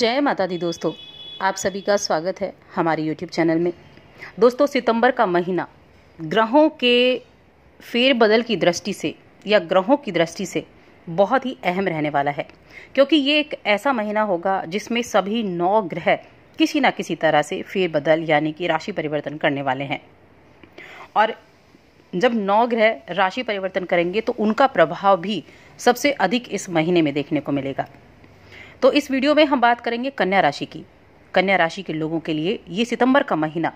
जय माता दी दोस्तों आप सभी का स्वागत है हमारे यूट्यूब चैनल में दोस्तों सितंबर का महीना ग्रहों के फेरबदल की दृष्टि से या ग्रहों की दृष्टि से बहुत ही अहम रहने वाला है क्योंकि ये एक ऐसा महीना होगा जिसमें सभी नौ ग्रह किसी ना किसी तरह से फेरबदल यानी कि राशि परिवर्तन करने वाले हैं और जब नौ ग्रह राशि परिवर्तन करेंगे तो उनका प्रभाव भी सबसे अधिक इस महीने में देखने को मिलेगा तो इस वीडियो में हम बात करेंगे कन्या राशि की कन्या राशि के लोगों के लिए ये सितंबर का महीना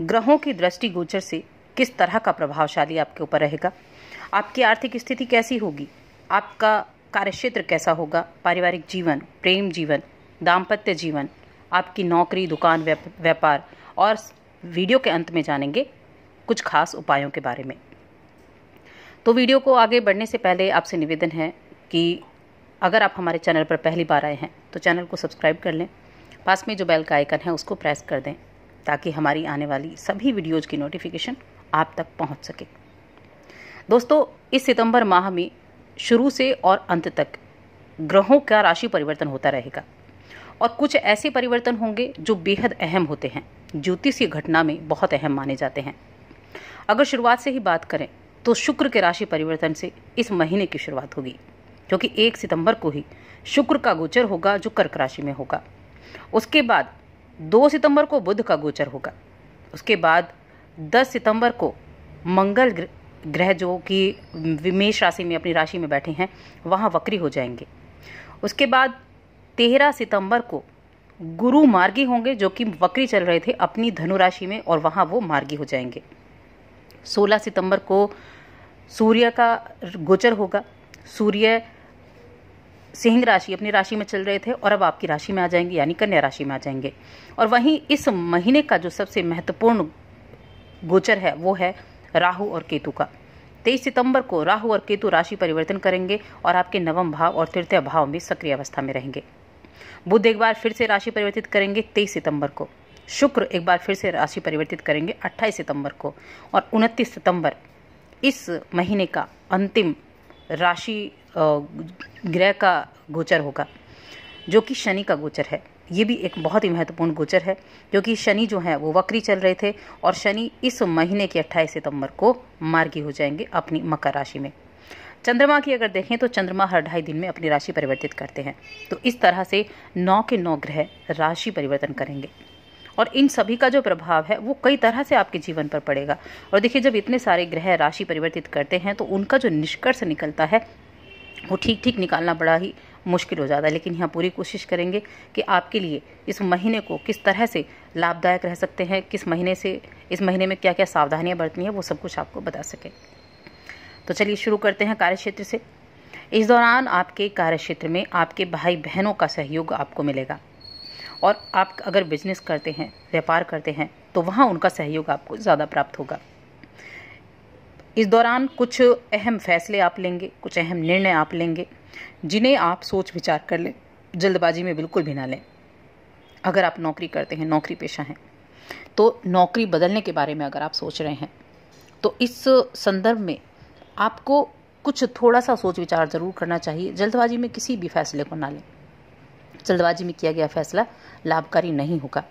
ग्रहों की दृष्टि गोचर से किस तरह का प्रभावशाली आपके ऊपर रहेगा आपकी आर्थिक स्थिति कैसी होगी आपका कार्यक्षेत्र कैसा होगा पारिवारिक जीवन प्रेम जीवन दाम्पत्य जीवन आपकी नौकरी दुकान व्यापार और वीडियो के अंत में जानेंगे कुछ खास उपायों के बारे में तो वीडियो को आगे बढ़ने से पहले आपसे निवेदन है कि अगर आप हमारे चैनल पर पहली बार आए हैं तो चैनल को सब्सक्राइब कर लें पास में जो बेल का आइकन है उसको प्रेस कर दें ताकि हमारी आने वाली सभी वीडियोज़ की नोटिफिकेशन आप तक पहुँच सके दोस्तों इस सितंबर माह में शुरू से और अंत तक ग्रहों का राशि परिवर्तन होता रहेगा और कुछ ऐसे परिवर्तन होंगे जो बेहद अहम होते हैं ज्योतिषीय घटना में बहुत अहम माने जाते हैं अगर शुरुआत से ही बात करें तो शुक्र के राशि परिवर्तन से इस महीने की शुरुआत होगी क्योंकि एक सितंबर को ही शुक्र का गोचर होगा जो कर्क राशि में होगा उसके बाद दो सितंबर को बुध का गोचर होगा उसके बाद दस सितंबर को मंगल ग्रह जो कि मेष राशि में अपनी राशि में बैठे हैं वहाँ वक्री हो जाएंगे उसके बाद तेरह सितंबर को गुरु मार्गी होंगे जो कि वक्री चल रहे थे अपनी धनु राशि में और वहाँ वो मार्गी हो जाएंगे सोलह सितंबर को सूर्य का गोचर होगा सूर्य सिंह राशि अपनी राशि में चल रहे थे और अब आपकी राशि में आ जाएंगे यानी कन्या राशि में आ जाएंगे और वहीं इस महीने का जो सबसे महत्वपूर्ण गोचर है वो है राहु और केतु का तेईस सितंबर को राहु और केतु राशि परिवर्तन करेंगे और आपके नवम भाव और तृतीय भाव में सक्रिय अवस्था में रहेंगे बुध एक बार फिर से राशि परिवर्तित करेंगे तेईस सितंबर को शुक्र एक बार फिर से राशि परिवर्तित करेंगे अट्ठाईस सितंबर को और उनतीस सितंबर इस महीने का अंतिम राशि ग्रह का गोचर होगा जो कि शनि का गोचर है ये भी एक बहुत ही महत्वपूर्ण गोचर है क्योंकि शनि जो है वो वक्री चल रहे थे और शनि इस महीने के 28 सितंबर को मार्गी हो जाएंगे अपनी मकर राशि में चंद्रमा की अगर देखें तो चंद्रमा हर ढाई दिन में अपनी राशि परिवर्तित करते हैं तो इस तरह से नौ के नौ ग्रह राशि परिवर्तन करेंगे और इन सभी का जो प्रभाव है वो कई तरह से आपके जीवन पर पड़ेगा और देखिए जब इतने सारे ग्रह राशि परिवर्तित करते हैं तो उनका जो निष्कर्ष निकलता है वो ठीक ठीक निकालना बड़ा ही मुश्किल हो जाता है लेकिन यहाँ पूरी कोशिश करेंगे कि आपके लिए इस महीने को किस तरह से लाभदायक रह सकते हैं किस महीने से इस महीने में क्या क्या सावधानियाँ बरतनी है वो सब कुछ आपको बता सकें तो चलिए शुरू करते हैं कार्यक्षेत्र से इस दौरान आपके कार्यक्षेत्र में आपके भाई बहनों का सहयोग आपको मिलेगा और आप अगर बिजनेस करते हैं व्यापार करते हैं तो वहाँ उनका सहयोग आपको ज़्यादा प्राप्त होगा इस दौरान कुछ अहम फैसले आप लेंगे कुछ अहम निर्णय आप लेंगे जिन्हें आप सोच विचार कर लें जल्दबाजी में बिल्कुल भी ना लें अगर आप नौकरी करते हैं नौकरी पेशा हैं तो नौकरी बदलने के बारे में अगर आप सोच रहे हैं तो इस संदर्भ में आपको कुछ थोड़ा सा सोच विचार ज़रूर करना चाहिए जल्दबाजी में किसी भी फैसले को ना लें जल्दबाजी में किया गया फैसला लाभकारी नहीं होगा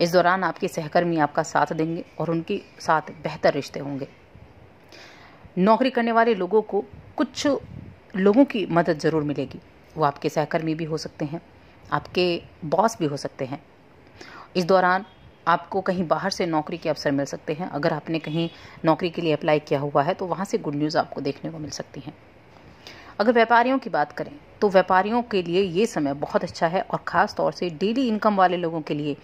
इस दौरान आपके सहकर्मी आपका साथ देंगे और उनके साथ बेहतर रिश्ते होंगे नौकरी करने वाले लोगों को कुछ लोगों की मदद ज़रूर मिलेगी वो आपके सहकर्मी भी हो सकते हैं आपके बॉस भी हो सकते हैं इस दौरान आपको कहीं बाहर से नौकरी के अवसर मिल सकते हैं अगर आपने कहीं नौकरी के लिए अप्लाई किया हुआ है तो वहाँ से गुड न्यूज़ आपको देखने को मिल सकती हैं अगर व्यापारियों की बात करें तो व्यापारियों के लिए ये समय बहुत अच्छा है और ख़ास तौर से डेली इनकम वाले लोगों के लिए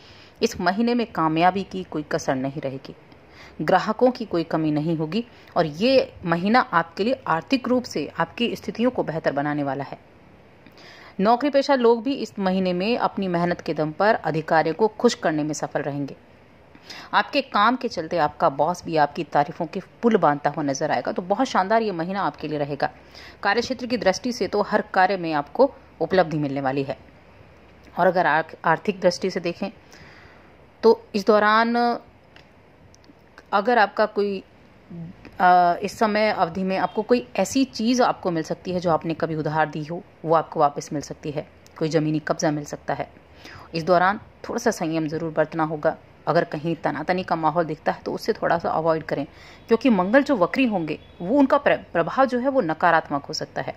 इस महीने में कामयाबी की कोई कसर नहीं रहेगी ग्राहकों की कोई कमी नहीं होगी और ये महीना आपके लिए आर्थिक रूप से आपकी स्थितियों को बेहतर बनाने वाला है नौकरी पेशा लोग भी इस महीने में अपनी मेहनत के दम पर अधिकारियों को खुश करने में सफल रहेंगे आपके काम के चलते आपका बॉस भी आपकी तारीफों के पुल बांधता हुआ नजर आएगा तो बहुत शानदार ये महीना आपके लिए रहेगा कार्य क्षेत्र की दृष्टि से तो हर कार्य में आपको उपलब्धि मिलने वाली है और अगर आर्थिक दृष्टि से देखें तो इस दौरान अगर आपका कोई आ, इस समय अवधि में आपको कोई ऐसी चीज़ आपको मिल सकती है जो आपने कभी उधार दी हो वो आपको वापस मिल सकती है कोई ज़मीनी कब्ज़ा मिल सकता है इस दौरान थोड़ा सा संयम ज़रूर बरतना होगा अगर कहीं तनातनी का माहौल दिखता है तो उससे थोड़ा सा अवॉइड करें क्योंकि मंगल जो वक्री होंगे वो उनका प्रभाव जो है वो नकारात्मक हो सकता है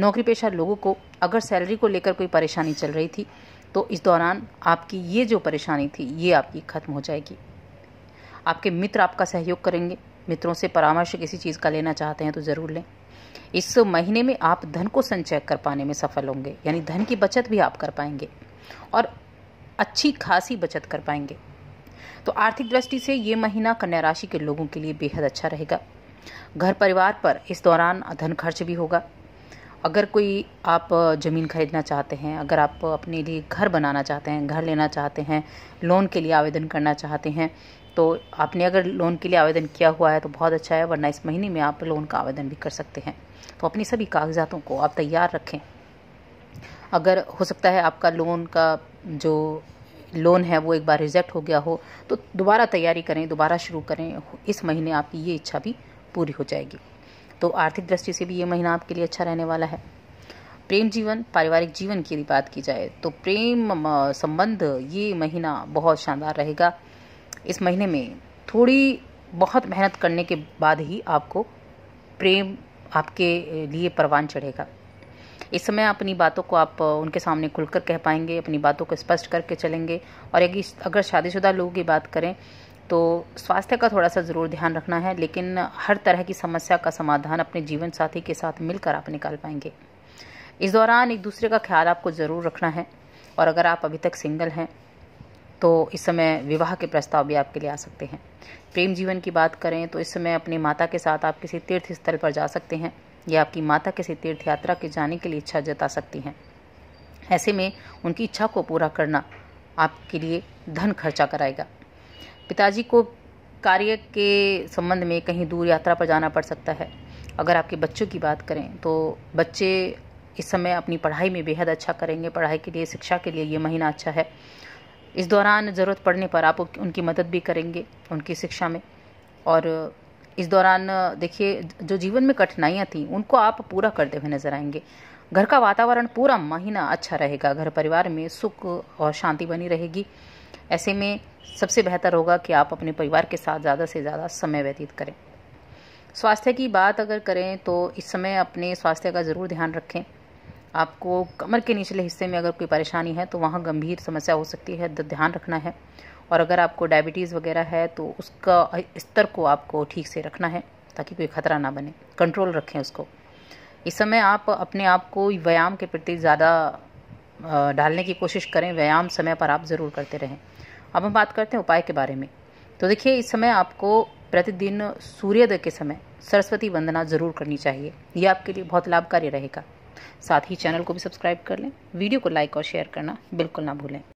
नौकरी पेशा लोगों को अगर सैलरी को लेकर कोई परेशानी चल रही थी तो इस दौरान आपकी ये जो परेशानी थी ये आपकी खत्म हो जाएगी आपके मित्र आपका सहयोग करेंगे मित्रों से परामर्श किसी चीज़ का लेना चाहते हैं तो ज़रूर लें इस महीने में आप धन को संचय कर पाने में सफल होंगे यानी धन की बचत भी आप कर पाएंगे और अच्छी खासी बचत कर पाएंगे तो आर्थिक दृष्टि से ये महीना कन्या राशि के लोगों के लिए बेहद अच्छा रहेगा घर परिवार पर इस दौरान धन खर्च भी होगा अगर कोई आप ज़मीन खरीदना चाहते हैं अगर आप अपने लिए घर बनाना चाहते हैं घर लेना चाहते हैं लोन के लिए आवेदन करना चाहते हैं तो आपने अगर लोन के लिए आवेदन किया हुआ है तो बहुत अच्छा है वरना इस महीने में आप लोन का आवेदन भी कर सकते हैं तो अपनी सभी कागजातों को आप तैयार रखें अगर हो सकता है आपका लोन का जो लोन है वो एक बार रिजेक्ट हो गया हो तो दोबारा तैयारी करें दोबारा शुरू करें इस महीने आपकी ये इच्छा भी पूरी हो जाएगी तो आर्थिक दृष्टि से भी ये महीना आपके लिए अच्छा रहने वाला है प्रेम जीवन पारिवारिक जीवन की यदि बात की जाए तो प्रेम संबंध ये महीना बहुत शानदार रहेगा इस महीने में थोड़ी बहुत मेहनत करने के बाद ही आपको प्रेम आपके लिए परवान चढ़ेगा इस समय अपनी बातों को आप उनके सामने खुलकर कह पाएंगे अपनी बातों को स्पष्ट करके चलेंगे और यदि अगर शादीशुदा लोगों की बात करें तो स्वास्थ्य का थोड़ा सा ज़रूर ध्यान रखना है लेकिन हर तरह की समस्या का समाधान अपने जीवन साथी के साथ मिलकर आप निकाल पाएंगे इस दौरान एक दूसरे का ख्याल आपको ज़रूर रखना है और अगर आप अभी तक सिंगल हैं तो इस समय विवाह के प्रस्ताव भी आपके लिए आ सकते हैं प्रेम जीवन की बात करें तो इस समय अपनी माता के साथ आप किसी तीर्थ स्थल पर जा सकते हैं या आपकी माता किसी तीर्थ यात्रा के जाने के लिए इच्छा जता सकती हैं ऐसे में उनकी इच्छा को पूरा करना आपके लिए धन खर्चा कराएगा पिताजी को कार्य के संबंध में कहीं दूर यात्रा पर जाना पड़ सकता है अगर आपके बच्चों की बात करें तो बच्चे इस समय अपनी पढ़ाई में बेहद अच्छा करेंगे पढ़ाई के लिए शिक्षा के लिए ये महीना अच्छा है इस दौरान ज़रूरत पड़ने पर आप उनकी मदद भी करेंगे उनकी शिक्षा में और इस दौरान देखिए जो जीवन में कठिनाइयाँ थी उनको आप पूरा करते हुए नजर आएंगे घर का वातावरण पूरा महीना अच्छा रहेगा घर परिवार में सुख और शांति बनी रहेगी ऐसे में सबसे बेहतर होगा कि आप अपने परिवार के साथ ज़्यादा से ज़्यादा समय व्यतीत करें स्वास्थ्य की बात अगर करें तो इस समय अपने स्वास्थ्य का ज़रूर ध्यान रखें आपको कमर के निचले हिस्से में अगर कोई परेशानी है तो वहाँ गंभीर समस्या हो सकती है ध्यान रखना है और अगर आपको डायबिटीज़ वगैरह है तो उसका स्तर को आपको ठीक से रखना है ताकि कोई ख़तरा ना बने कंट्रोल रखें उसको इस समय आप अपने आप को व्यायाम के प्रति ज़्यादा डालने की कोशिश करें व्यायाम समय पर आप ज़रूर करते रहें अब हम बात करते हैं उपाय के बारे में तो देखिए इस समय आपको प्रतिदिन सूर्योदय के समय सरस्वती वंदना ज़रूर करनी चाहिए यह आपके लिए बहुत लाभकारी रहेगा साथ ही चैनल को भी सब्सक्राइब कर लें वीडियो को लाइक और शेयर करना बिल्कुल ना भूलें